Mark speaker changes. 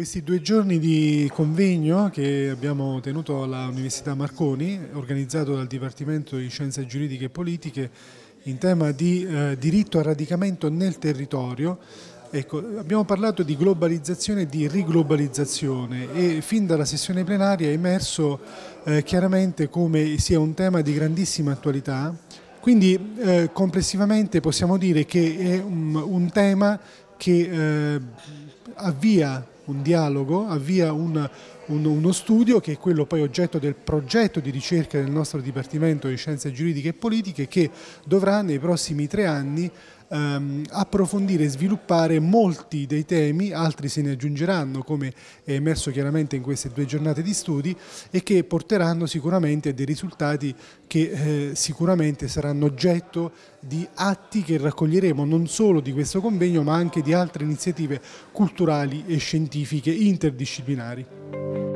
Speaker 1: Questi due giorni di convegno che abbiamo tenuto all'Università Marconi, organizzato dal Dipartimento di Scienze Giuridiche e Politiche, in tema di eh, diritto al radicamento nel territorio, ecco, abbiamo parlato di globalizzazione e di riglobalizzazione e fin dalla sessione plenaria è emerso eh, chiaramente come sia un tema di grandissima attualità, quindi eh, complessivamente possiamo dire che è un, un tema che eh, avvia un dialogo, avvia un, un, uno studio che è quello poi oggetto del progetto di ricerca del nostro Dipartimento di Scienze Giuridiche e Politiche che dovrà nei prossimi tre anni ehm, approfondire e sviluppare molti dei temi, altri se ne aggiungeranno come è emerso chiaramente in queste due giornate di studi e che porteranno sicuramente a dei risultati che eh, sicuramente saranno oggetto di atti che raccoglieremo non solo di questo convegno ma anche di altre iniziative culturali e scientifiche interdisciplinari.